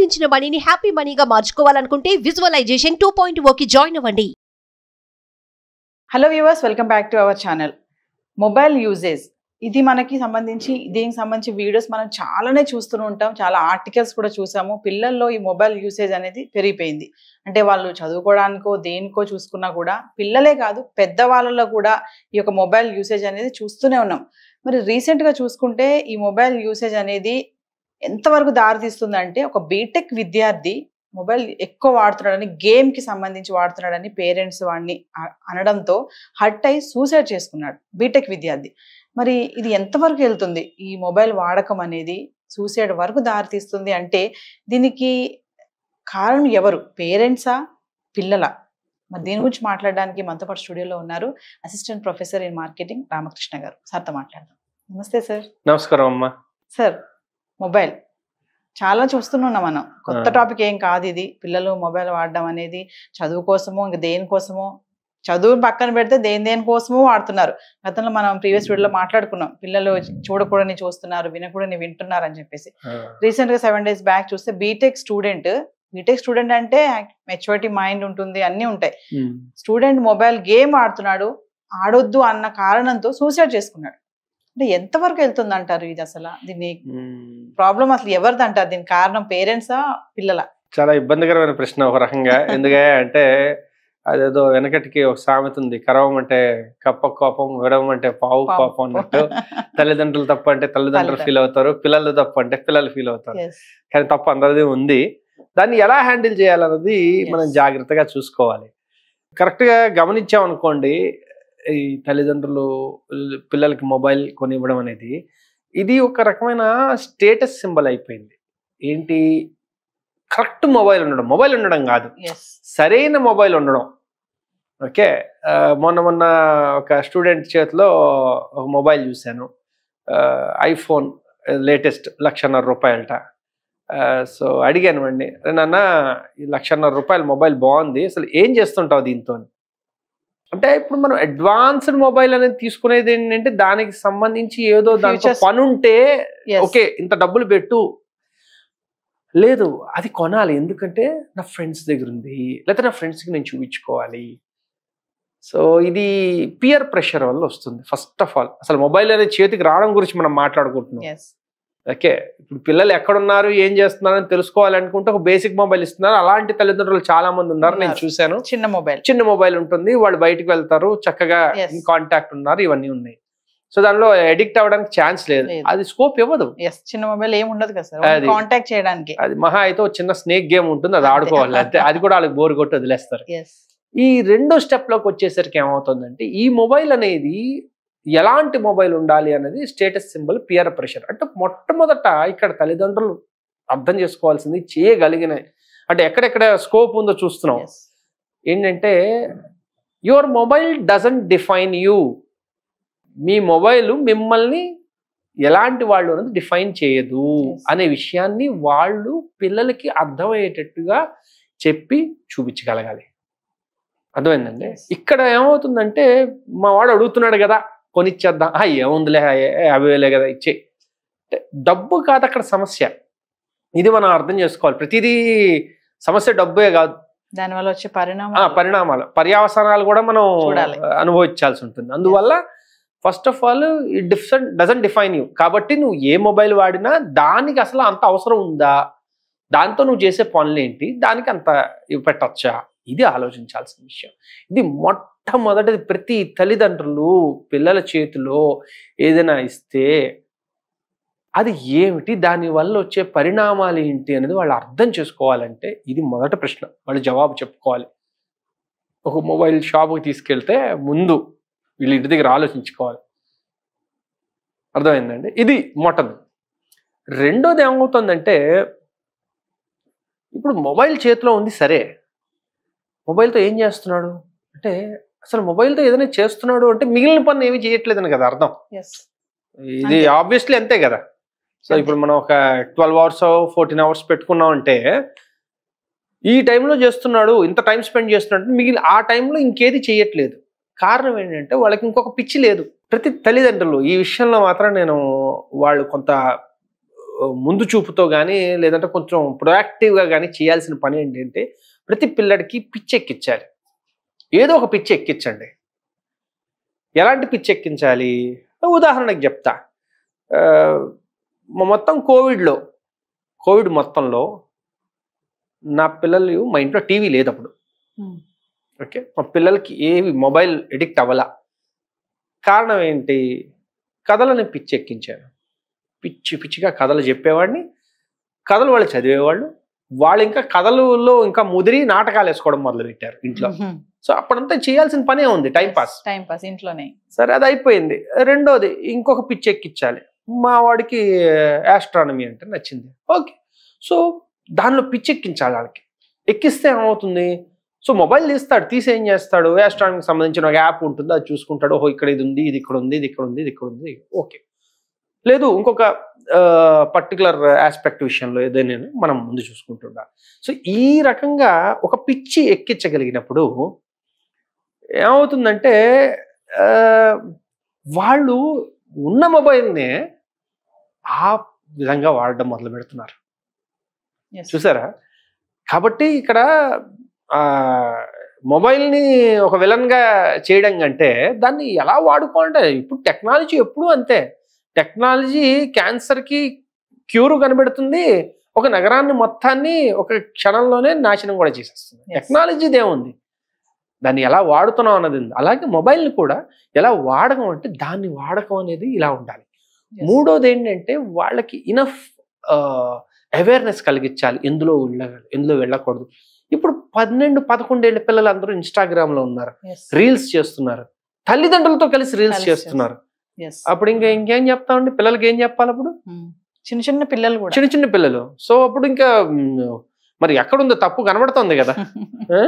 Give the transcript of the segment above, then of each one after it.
సంపాదించిన మనీని హ్యాపీ మనీగా మార్చుకోవాలనుకుంటే విజువలైజేషన్ టూ పాయింట్ ఓకి జాయిన్ అవ్వండి hello viewers welcome back to our channel mobile usage ఇది మనకి సంబంధించి దీనికి సంబంధించి వీడియోస్ మనం చాలానే చూస్తూనే ఉంటాం చాలా ఆర్టికల్స్ కూడా చూసాము పిల్లల్లో ఈ మొబైల్ యూసేజ్ అనేది పెరిగిపోయింది అంటే వాళ్ళు చదువుకోవడానికో దేనికో చూసుకున్నా కూడా పిల్లలే కాదు పెద్దవాళ్ళలో కూడా ఈ యొక్క మొబైల్ యూసేజ్ అనేది చూస్తూనే ఉన్నాం మరి రీసెంట్గా చూసుకుంటే ఈ మొబైల్ యూసేజ్ అనేది ఎంతవరకు దారితీస్తుందంటే ఒక బీటెక్ విద్యార్థి మొబైల్ ఎక్కువ వాడుతున్నాడని గేమ్కి సంబంధించి వాడుతున్నాడని పేరెంట్స్ వాడిని అనడంతో హట్ అయి సూసైడ్ చేసుకున్నాడు బీటెక్ విద్యార్థి మరి ఇది ఎంతవరకు వెళ్తుంది ఈ మొబైల్ వాడకం అనేది సూసైడ్ వరకు దారితీస్తుంది అంటే దీనికి కారణం ఎవరు పేరెంట్సా పిల్లల మరి దీని గురించి మాట్లాడడానికి మనతో పాటు స్టూడియోలో ఉన్నారు assistant professor in marketing Ramakrishna గారు సార్తో మాట్లాడదాం నమస్తే సార్ నమస్కారం అమ్మా సార్ మొబైల్ చాలా చూస్తున్నాం మనం కొత్త టాపిక్ ఏం కాదు ఇది పిల్లలు మొబైల్ వాడడం అనేది చదువు కోసమో ఇంకా దేనికోసమో చదువు పక్కన పెడితే దేని దేనికోసమో వాడుతున్నారు గతంలో మనం ప్రీవియస్ వీడియోలో మాట్లాడుకున్నాం పిల్లలు చూడకూడని చూస్తున్నారు వినకూడని వింటున్నారు అని చెప్పేసి రీసెంట్ గా సెవెన్ డేస్ బ్యాక్ చూస్తే బీటెక్ స్టూడెంట్ బీటెక్ స్టూడెంట్ అంటే మెచ్యూరిటీ మైండ్ ఉంటుంది అన్ని ఉంటాయి స్టూడెంట్ మొబైల్ గేమ్ ఆడుతున్నాడు ఆడొద్దు అన్న కారణంతో సూసైడ్ చేసుకున్నాడు అంటే ఎంతవరకు వెళ్తుంది అంటారు ఇది అసలు దీన్ని ప్రాబ్లం అసలు ఎవరిది అంటారు దీనికి కారణం పేరెంట్సా పిల్లల చాలా ఇబ్బందికరమైన ప్రశ్న ఒక రకంగా ఎందుకంటే అంటే అదేదో వెనకటికి ఒక సామెత ఉంది కరవం అంటే కప్ప కోపం విడవం అంటే పావు కోపం అన్నట్టు తల్లిదండ్రులు తప్ప అంటే తల్లిదండ్రులు ఫీల్ అవుతారు పిల్లలు తప్ప అంటే పిల్లలు ఫీల్ అవుతారు కానీ తప్ప అందరిది ఉంది దాన్ని ఎలా హ్యాండిల్ చేయాలన్నది మనం జాగ్రత్తగా చూసుకోవాలి కరెక్ట్గా గమనించామనుకోండి ఈ తల్లిదండ్రులు పిల్లలకి మొబైల్ కొనివ్వడం అనేది ఇది ఒక రకమైన స్టేటస్ సింబల్ అయిపోయింది ఏంటి కరెక్ట్ మొబైల్ ఉండడం మొబైల్ ఉండడం కాదు సరైన మొబైల్ ఉండడం ఓకే మొన్న మొన్న ఒక స్టూడెంట్ చేతిలో ఒక మొబైల్ చూశాను ఐఫోన్ లేటెస్ట్ లక్షన్నర రూపాయలట సో అడిగాను అండి నాన్న ఈ లక్షన్నర రూపాయల మొబైల్ బాగుంది అసలు ఏం చేస్తుంటావు దీంతో అంటే ఇప్పుడు మనం అడ్వాన్స్డ్ మొబైల్ అనేది తీసుకునేది ఏంటంటే దానికి సంబంధించి ఏదో దానికి పని ఉంటే ఓకే ఇంత డబ్బులు పెట్టు లేదు అది కొనాలి ఎందుకంటే నా ఫ్రెండ్స్ దగ్గర ఉంది లేకపోతే నా ఫ్రెండ్స్కి నేను చూపించుకోవాలి సో ఇది పియర్ ప్రెషర్ వల్ల వస్తుంది ఫస్ట్ ఆఫ్ ఆల్ అసలు మొబైల్ అనేది చేతికి రావడం గురించి మనం మాట్లాడుకుంటున్నాం ఓకే ఇప్పుడు పిల్లలు ఎక్కడున్నారు ఏం చేస్తున్నారని తెలుసుకోవాలనుకుంటే ఒక బేసిక్ మొబైల్ ఇస్తున్నారు అలాంటి తల్లిదండ్రులు చాలా మంది ఉన్నారు నేను చూశాను చిన్న మొబైల్ చిన్న మొబైల్ ఉంటుంది వాళ్ళు బయటకు వెళ్తారు చక్కగా కాంటాక్ట్ ఉన్నారు ఇవన్నీ ఉన్నాయి సో దానిలో ఎడిక్ట్ అవ్వడానికి ఛాన్స్ లేదు అది స్కోప్ ఇవ్వదు చిన్న మొబైల్ ఏమి ఉండదు కదా కాంటాక్ట్ చేయడానికి అది మహా అయితే చిన్న స్నేక్ గేమ్ ఉంటుంది అది ఆడుకోవాలి అంతే అది కూడా వాళ్ళకి బోర్ కొట్టి వదిలేస్తారు ఈ రెండో స్టెప్ లోకి వచ్చేసరికి ఏమవుతుందంటే ఈ మొబైల్ అనేది ఎలాంటి మొబైల్ ఉండాలి అనేది స్టేటస్ సింబల్ పియర్ ప్రెషర్ అంటే మొట్టమొదట ఇక్కడ తల్లిదండ్రులు అర్థం చేసుకోవాల్సింది చేయగలిగినాయి అంటే ఎక్కడెక్కడ స్కోప్ ఉందో చూస్తున్నాం ఏంటంటే your mobile doesn't define you మీ మొబైల్ మిమ్మల్ని ఎలాంటి వాళ్ళు అనేది డిఫైన్ చేయదు అనే విషయాన్ని వాళ్ళు పిల్లలకి అర్థమయ్యేటట్టుగా చెప్పి చూపించగలగాలి అర్థమైందండి ఇక్కడ ఏమవుతుందంటే మా వాడు అడుగుతున్నాడు కదా కొనిచ్చేద్దాం ఏముందిలే అవిలే కదా ఇచ్చే డబ్బు కాదు అక్కడ సమస్య ఇది మనం అర్థం చేసుకోవాలి ప్రతిదీ సమస్య డబ్బే కాదు దానివల్ల వచ్చే పరిణామాలు పరిణామాలు పర్యావసనాలు కూడా మనం అనుభవించాల్సి ఉంటుంది అందువల్ల first of all it different doesn't define you కాబట్టి నువ్వు ఏ మొబైల్ వాడినా దానికి అసలు అంత అవసరం ఉందా దాంతో నువ్వు చేసే పనులు ఏంటి దానికి అంత పెట్టచ్చా ఇది ఆలోచించాల్సిన విషయం ఇది మొట్ట మొట్టమొదటిది ప్రతి తల్లిదండ్రులు పిల్లల చేతిలో ఏదైనా ఇస్తే అది ఏమిటి దానివల్ల వచ్చే పరిణామాలు ఏంటి అనేది వాళ్ళు అర్థం చేసుకోవాలంటే ఇది మొదటి ప్రశ్న వాళ్ళు జవాబు చెప్పుకోవాలి ఒక మొబైల్ షాప్కి తీసుకెళ్తే ముందు వీళ్ళు ఇంటి దగ్గర ఆలోచించుకోవాలి అర్థమైందండి ఇది మొట్టది రెండోది ఏమవుతుందంటే ఇప్పుడు మొబైల్ చేతిలో ఉంది సరే మొబైల్తో ఏం చేస్తున్నాడు అంటే అసలు మొబైల్తో ఏదైనా చేస్తున్నాడు అంటే మిగిలిన పనులు ఏమి చేయట్లేదని కదా అర్థం ఇది ఆబ్వియస్లీ అంతే కదా సో ఇప్పుడు మనం ఒక ట్వెల్వ్ అవర్స్ ఫోర్టీన్ అవర్స్ పెట్టుకున్నాం అంటే ఈ టైంలో చేస్తున్నాడు ఇంత టైం స్పెండ్ చేస్తున్నాడు మిగిలిన ఆ టైంలో ఇంకేది చేయట్లేదు కారణం ఏంటంటే వాళ్ళకి ఇంకొక పిచ్చి లేదు ప్రతి తల్లిదండ్రులు ఈ విషయంలో మాత్రం నేను వాళ్ళు కొంత ముందు చూపుతో కానీ లేదంటే కొంచెం ప్రొయాక్టివ్గా కానీ చేయాల్సిన పని ఏంటంటే ప్రతి పిల్లడికి పిచ్చెక్కిచ్చాలి ఏదో ఒక పిచ్చి ఎక్కించండి ఎలాంటి పిచ్చి ఎక్కించాలి ఉదాహరణకు చెప్తా మొత్తం కోవిడ్లో కోవిడ్ మొత్తంలో నా పిల్లలు మా ఇంట్లో టీవీ లేదప్పుడు ఓకే మా పిల్లలకి ఏవి మొబైల్ ఎడిక్ట్ అవ్వలా కారణం ఏంటి కథలని పిచ్చి ఎక్కించాను పిచ్చి పిచ్చిగా కథలు చెప్పేవాడిని కథలు వాళ్ళు చదివేవాళ్ళు వాళ్ళు ఇంకా కథలలో ఇంకా ముదిరి నాటకాలు వేసుకోవడం మొదలుపెట్టారు ఇంట్లో సో అప్పుడంతా చేయాల్సిన పనే ఉంది టైంపాస్ టైంపాస్ ఇంట్లోనే సరే అది అయిపోయింది రెండోది ఇంకొక పిచ్చి ఎక్కించాలి మా వాడికి యాస్ట్రానమీ eh, అంటే నచ్చింది ఓకే సో దానిలో పిచ్చి ఎక్కించాలి వాళ్ళకి ఎక్కిస్తే ఏమవుతుంది సో మొబైల్ తీస్తాడు తీసి ఏం చేస్తాడు యాస్ట్రానమీకి సంబంధించిన ఒక యాప్ ఉంటుంది అది చూసుకుంటాడు ఓహో ఇక్కడ ఇది ఉంది ఇది ఇక్కడ ఉంది ఇది ఇక్కడ ఉంది ఇది ఇక్కడ ఉంది ఓకే లేదు ఇంకొక పర్టికులర్ eh, ఆస్పెక్ట్ విషయంలో ఏదైనా మనం ముందు చూసుకుంటుండ సో ఈ రకంగా ఒక పిచ్చి ఎక్కించగలిగినప్పుడు ఏమవుతుందంటే వాళ్ళు ఉన్న మొబైల్నే ఆ విధంగా వాడడం మొదలు పెడుతున్నారు చూసారా కాబట్టి ఇక్కడ మొబైల్ని ఒక విలన్గా చేయడం కంటే దాన్ని ఎలా వాడుకోవాలంటే ఇప్పుడు టెక్నాలజీ ఎప్పుడు అంతే టెక్నాలజీ క్యాన్సర్కి క్యూరు కనబెడుతుంది ఒక నగరాన్ని మొత్తాన్ని ఒక క్షణంలోనే నాశనం కూడా చేసేస్తుంది టెక్నాలజీ దేముంది దాన్ని ఎలా వాడుతున్నాం అన్నది అలాగే మొబైల్ని కూడా ఎలా వాడకం అంటే దాన్ని వాడకం అనేది ఇలా ఉండాలి మూడోది ఏంటంటే వాళ్ళకి ఇనఫ్ అవేర్నెస్ కలిగించాలి ఎందులో ఉండగా ఎందులో వెళ్ళకూడదు ఇప్పుడు పన్నెండు ఏళ్ళ పిల్లలు అందరూ ఇన్స్టాగ్రామ్లో ఉన్నారు రీల్స్ చేస్తున్నారు తల్లిదండ్రులతో కలిసి రీల్స్ చేస్తున్నారు అప్పుడు ఇంకా ఇంకేం చెప్తామండి పిల్లలకి ఏం చెప్పాలి అప్పుడు చిన్న చిన్న పిల్లలు చిన్న చిన్న పిల్లలు సో అప్పుడు ఇంకా మరి ఎక్కడుందో తప్పు కనబడుతుంది కదా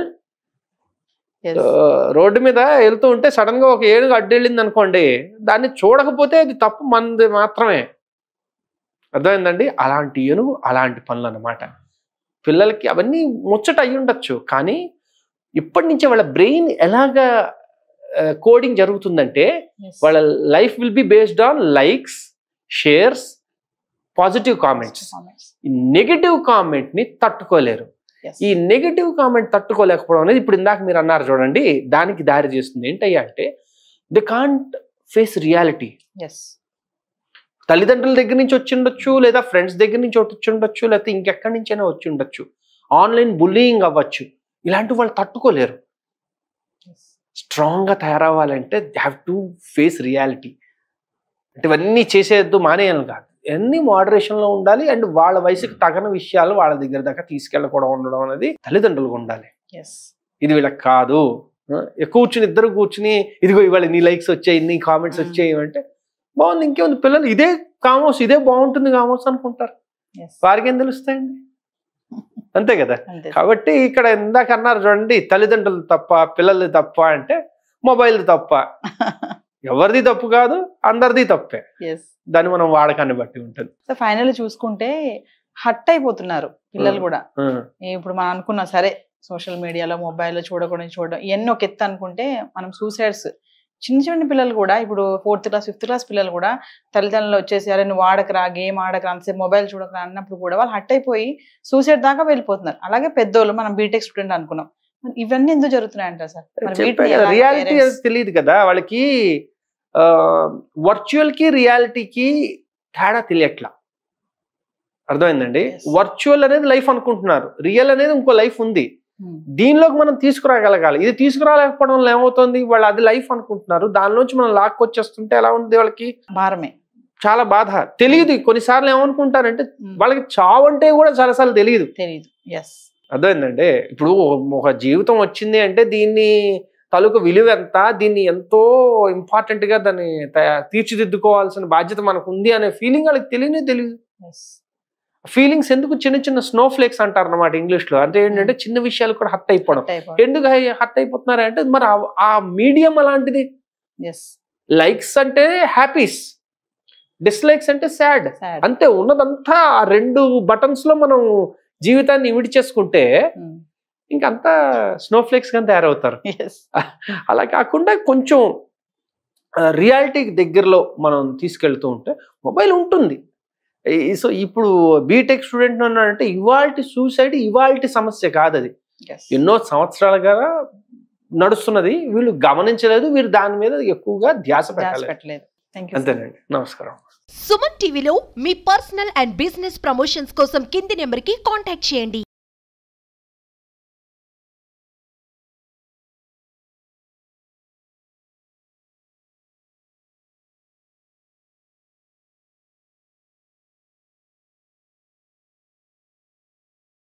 రోడ్డు మీద వెళ్తూ ఉంటే సడన్ గా ఒక ఏడుగు అడ్డెళ్ళింది అనుకోండి దాన్ని చూడకపోతే అది తప్పు మనది మాత్రమే అర్థమైందండి అలాంటి ఏనుగు అలాంటి పనులు అనమాట పిల్లలకి అవన్నీ ముచ్చట అయి ఉండొచ్చు కానీ ఇప్పటి నుంచే వాళ్ళ బ్రెయిన్ ఎలాగా కోడింగ్ జరుగుతుందంటే వాళ్ళ life will be based on likes shares positive comments negative కామెంట్ని తట్టుకోలేరు ఈ నెగిటివ్ కామెంట్ తట్టుకోలేకపోవడం అనేది ఇప్పుడు ఇందాక మీరు అన్నారు చూడండి దానికి దారి చేస్తుంది ఏంటయ్యా అంటే ది కాంట్ ఫేస్ రియాలిటీ తల్లిదండ్రుల దగ్గర నుంచి వచ్చి ఉండొచ్చు లేదా ఫ్రెండ్స్ దగ్గర నుంచి వచ్చి ఉండొచ్చు లేకపోతే ఇంకెక్కడి నుంచైనా వచ్చి ఉండొచ్చు ఆన్లైన్ బుల్లింగ్ అవ్వచ్చు ఇలాంటి వాళ్ళు తట్టుకోలేరు స్ట్రాంగ్గా తయారవ్వాలంటే హ్యావ్ టు ఫేస్ రియాలిటీ అంటే ఇవన్నీ చేసేయద్దు మానేయాలి కాదు ఎన్ని మోడరేషన్ లో ఉండాలి అండ్ వాళ్ళ వయసుకి తగిన విషయాలు వాళ్ళ దగ్గర దాకా తీసుకెళ్ళకూడదు ఉండడం అనేది తల్లిదండ్రులకు ఉండాలి ఇది వీళ్ళకి కాదు కూర్చుని ఇద్దరు కూర్చుని ఇదిగో ఇవాళ నీ లైక్స్ వచ్చాయి నీ కామెంట్స్ hmm. వచ్చాయి అంటే బాగుంది ఇంకేముంది పిల్లలు ఇదే కామోస్ ఇదే బాగుంటుంది కామోస్ అనుకుంటారు వారికి ఏం తెలుస్తాయండి అంతే కదా కాబట్టి ఇక్కడ ఇందాక అన్నారు చూడండి తల్లిదండ్రులు తప్ప పిల్లలు తప్ప అంటే మొబైల్ తప్ప ఎవరిది తప్పు కాదు అందరిది తప్పే దాన్ని మనం వాడకాన్ని బట్టి ఉంటుంది సో ఫైనల్ చూసుకుంటే హట్ అయిపోతున్నారు పిల్లలు కూడా ఇప్పుడు మనం అనుకున్నా సరే సోషల్ మీడియాలో మొబైల్లో చూడకూడదు చూడడం ఇవన్నీ ఒక ఎత్తు అనుకుంటే మనం సూసైడ్స్ చిన్న చిన్న పిల్లలు కూడా ఇప్పుడు ఫోర్త్ క్లాస్ ఫిఫ్త్ క్లాస్ పిల్లలు కూడా తల్లిదండ్రులు వచ్చేసి అరే నువ్వు ఆడకరా గేమ్ ఆడకరా అంతసేపు మొబైల్ చూడకరా అన్నప్పుడు కూడా వాళ్ళు హట్ అయిపోయి సూసైడ్ దాకా వెళ్ళిపోతున్నారు అలాగే పెద్దోళ్ళు మనం బీటెక్ స్టూడెంట్ అనుకున్నాం ఇవన్నీ ఎందుకు జరుగుతున్నాయంట సార్ రియాలిటీ తెలియదు కదా వాళ్ళకి వర్చువల్కి రియాలిటీకి తేడా తెలియట్లా అర్థమైందండి వర్చువల్ అనేది లైఫ్ అనుకుంటున్నారు రియల్ అనేది ఇంకో లైఫ్ ఉంది hmm. దీనిలోకి మనం తీసుకురాగలగాలి ఇది తీసుకురాలేకపోవడం వల్ల ఏమవుతుంది వాళ్ళు అది లైఫ్ అనుకుంటున్నారు దానిలోంచి మనం లాక్కొచ్చేస్తుంటే ఎలా ఉంది వాళ్ళకి భారమే చాలా బాధ తెలియదు కొన్నిసార్లు ఏమనుకుంటారంటే hmm. వాళ్ళకి చావు అంటే కూడా చాలాసార్లు తెలియదు తెలియదు ఎస్ అర్థమైందండి ఇప్పుడు ఒక జీవితం వచ్చింది అంటే దీన్ని తలుకు విలువ ఎంత దీన్ని ఎంతో ఇంపార్టెంట్గా దాన్ని తీర్చిదిద్దుకోవాల్సిన బాధ్యత మనకు ఉంది అనే ఫీలింగ్ వాళ్ళకి తెలియనే తెలియదు ఫీలింగ్స్ ఎందుకు చిన్న చిన్న స్నో ఫ్లేక్స్ అంటారు అనమాట ఇంగ్లీష్ లో అంటే ఏంటంటే చిన్న విషయాలు కూడా హర్ట్ అయిపోవడం ఎందుకు హర్ట్ అయిపోతున్నారు అంటే మరి ఆ మీడియం అలాంటిది లైక్స్ అంటే హ్యాపీస్ డిస్లైక్స్ అంటే సాడ్ అంతే ఉన్నదంతా ఆ రెండు బటన్స్ లో మనం జీవితాన్ని ఇవిడి చేసుకుంటే hmm. ఇంకంతా స్నోఫ్లేక్స్ కానీ తయారవుతారు అలా కాకుండా కొంచెం రియాలిటీకి దగ్గరలో మనం తీసుకెళ్తూ ఉంటే మొబైల్ ఉంటుంది సో ఇప్పుడు బీటెక్ స్టూడెంట్ అన్నాడంటే ఇవాల్టి సూసైడ్ ఇవాల్టి సమస్య కాదు అది ఎన్నో సంవత్సరాలుగా నడుస్తున్నది వీళ్ళు గమనించలేదు వీరు దాని మీద ఎక్కువగా ధ్యాస పెట్టలేదు అంతేనండి నమస్కారం సుమన్ టీవీలో మీ పర్సనల్ అండ్ బిజినెస్ ప్రమోషన్స్ కోసం కింది నెంబర్ కి కాంటాక్ట్ చేయండి